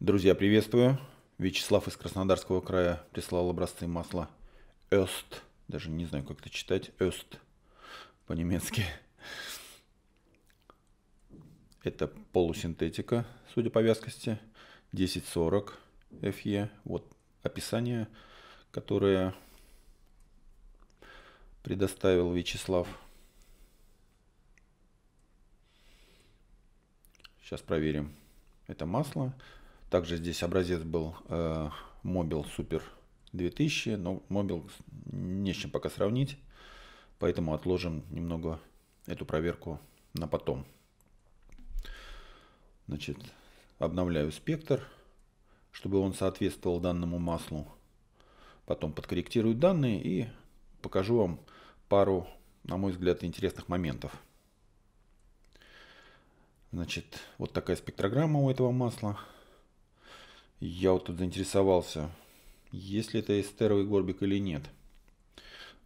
Друзья, приветствую. Вячеслав из Краснодарского края прислал образцы масла Эст. Даже не знаю, как это читать. Эст по-немецки. Это полусинтетика, судя по вязкости. 1040 FE. Вот описание, которое предоставил Вячеслав. Сейчас проверим. Это масло. Также здесь образец был э, Mobile Super 2000, но Mobile не с чем пока сравнить, поэтому отложим немного эту проверку на потом. Значит, обновляю спектр, чтобы он соответствовал данному маслу. Потом подкорректирую данные и покажу вам пару, на мой взгляд, интересных моментов. Значит, вот такая спектрограмма у этого масла. Я вот тут заинтересовался, есть ли это эстеровый горбик или нет.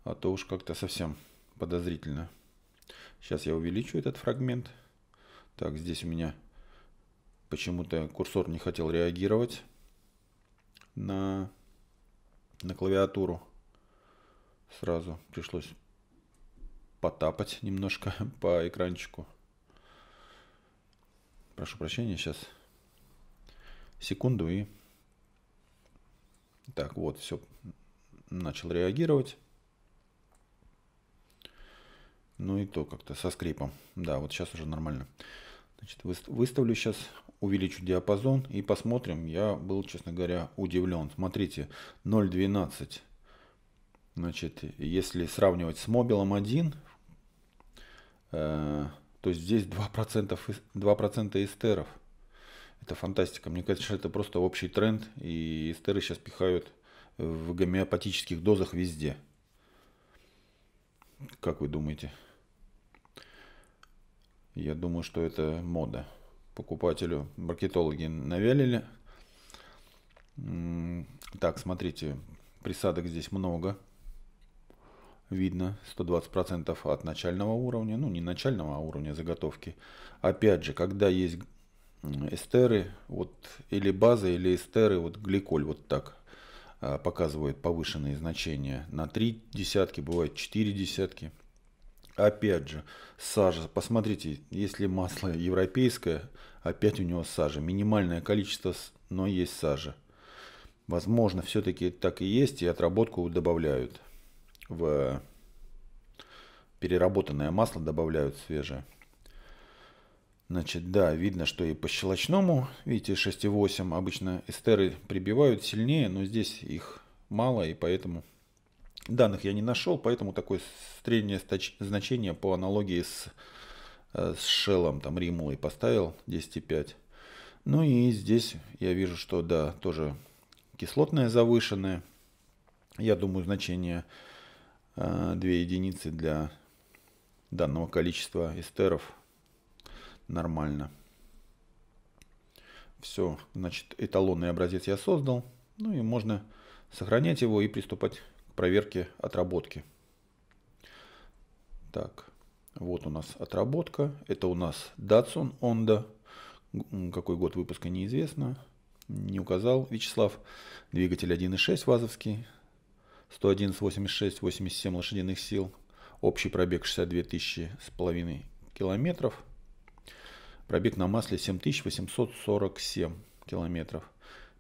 А то уж как-то совсем подозрительно. Сейчас я увеличу этот фрагмент. Так, здесь у меня почему-то курсор не хотел реагировать на, на клавиатуру. Сразу пришлось потапать немножко по экранчику. Прошу прощения, сейчас секунду и... Так, вот, все, начал реагировать. Ну и то как-то со скрипом. Да, вот сейчас уже нормально. Значит, выставлю сейчас, увеличу диапазон и посмотрим. Я был, честно говоря, удивлен. Смотрите, 0.12. Значит, если сравнивать с мобилом 1, э, то есть здесь 2%, 2 эстеров это фантастика. Мне кажется, это просто общий тренд, и эстеры сейчас пихают в гомеопатических дозах везде. Как вы думаете? Я думаю, что это мода. Покупателю маркетологи навялили. Так, смотрите, присадок здесь много. Видно, 120% от начального уровня. Ну, не начального, а уровня заготовки. Опять же, когда есть эстеры, вот, или базы или эстеры, вот гликоль вот так а, показывает повышенные значения на 3 десятки, бывает 4 десятки. Опять же, сажа. Посмотрите, если масло европейское, опять у него сажа. Минимальное количество, но есть сажа. Возможно, все-таки так и есть, и отработку добавляют. В переработанное масло добавляют свежее. Значит, да, видно, что и по щелочному, видите, 6,8. Обычно эстеры прибивают сильнее, но здесь их мало, и поэтому данных я не нашел, поэтому такое среднее значение по аналогии с, э, с шелом, там римулой поставил 10,5. Ну и здесь я вижу, что да, тоже кислотное завышенное. Я думаю, значение 2 э, единицы для данного количества эстеров – нормально. Все, значит, эталонный образец я создал. Ну и можно сохранять его и приступать к проверке отработки. Так, вот у нас отработка. Это у нас Datsun Honda. Какой год выпуска неизвестно. Не указал Вячеслав. Двигатель 1.6 вазовский. 111, 86, 87 лошадиных сил. Общий пробег 62 тысячи с половиной километров. Пробег на масле 7847 километров.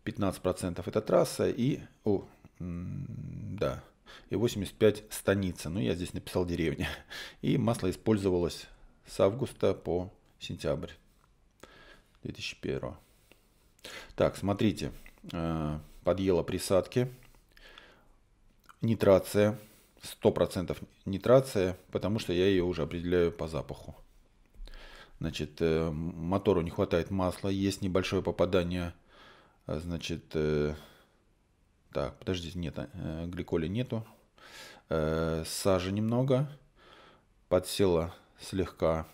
15% это трасса и... О, да, и 85 станица. Ну, я здесь написал деревня. И масло использовалось с августа по сентябрь 2001. Так, смотрите. Э, подъела присадки. Нитрация. 100% нитрация, потому что я ее уже определяю по запаху. Значит, э, мотору не хватает масла, есть небольшое попадание, э, значит, э, так, подождите, нет, гликоли нету, сажи немного, подсела слегка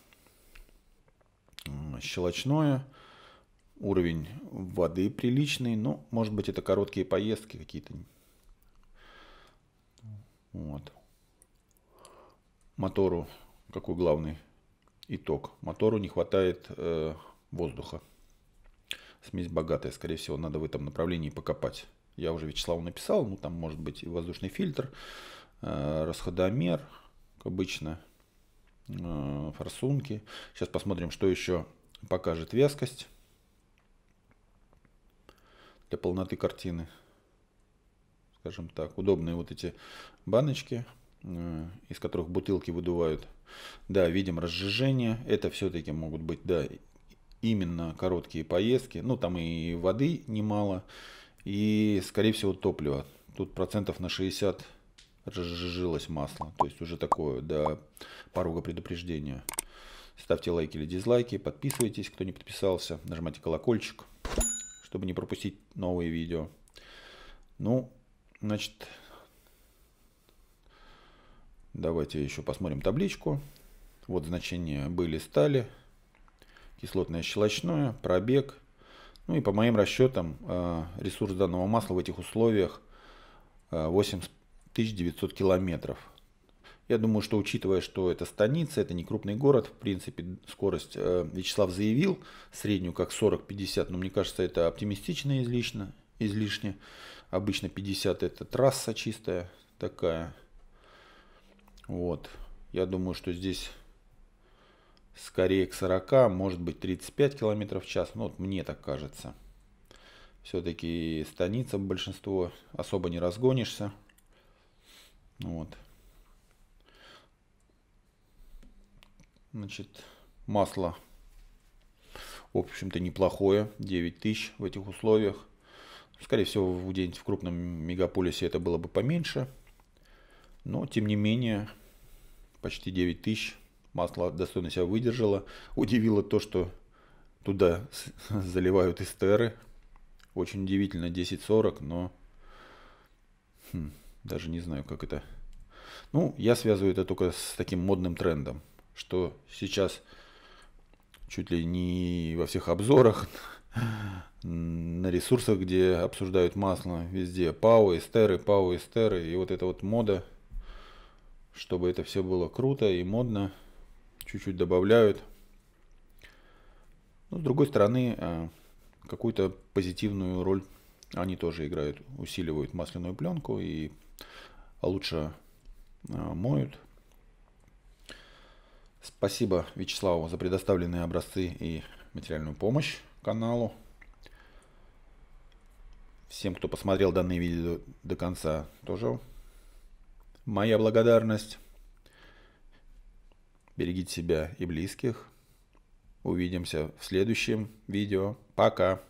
щелочное, уровень воды приличный, но, ну, может быть, это короткие поездки какие-то. Вот. Мотору какой главный Итог. Мотору не хватает э, воздуха. Смесь богатая, скорее всего, надо в этом направлении покопать. Я уже Вячеславу написал, ну там может быть и воздушный фильтр, э, расходомер, как обычно, э, форсунки. Сейчас посмотрим, что еще покажет вязкость для полноты картины. Скажем так, удобные вот эти баночки Э, из которых бутылки выдувают. Да, видим разжижение. Это все-таки могут быть, да, именно короткие поездки. Ну, там и воды немало. И, скорее всего, топлива. Тут процентов на 60 разжижилось масло. То есть уже такое да, порога предупреждения. Ставьте лайки или дизлайки, подписывайтесь, кто не подписался, нажимайте колокольчик, чтобы не пропустить новые видео. Ну, значит, Давайте еще посмотрим табличку. Вот значения были, стали. Кислотное щелочное, пробег. Ну и по моим расчетам э, ресурс данного масла в этих условиях 8900 э, километров. Я думаю, что учитывая, что это станица, это не крупный город, в принципе, скорость э, Вячеслав заявил, среднюю как 40-50, но мне кажется, это оптимистично излишне. излишне. Обычно 50 это трасса чистая такая, вот. Я думаю, что здесь скорее к 40, может быть 35 км в час. Ну, вот мне так кажется. Все-таки станица большинство, особо не разгонишься. Вот. Значит, масло, в общем-то, неплохое. 9000 в этих условиях. Скорее всего, где-нибудь в крупном мегаполисе это было бы поменьше. Но, тем не менее, почти 9 тысяч. Масло достойно себя выдержало. Удивило то, что туда заливают эстеры. Очень удивительно, 10.40, но хм, даже не знаю, как это. Ну, я связываю это только с таким модным трендом, что сейчас чуть ли не во всех обзорах, на ресурсах, где обсуждают масло, везде пау, эстеры, пау, эстеры, и вот эта вот мода – чтобы это все было круто и модно. Чуть-чуть добавляют. Но с другой стороны, э, какую-то позитивную роль они тоже играют, усиливают масляную пленку и а лучше э, моют. Спасибо Вячеславу за предоставленные образцы и материальную помощь каналу. Всем, кто посмотрел данное видео до конца, тоже Моя благодарность. Берегите себя и близких. Увидимся в следующем видео. Пока.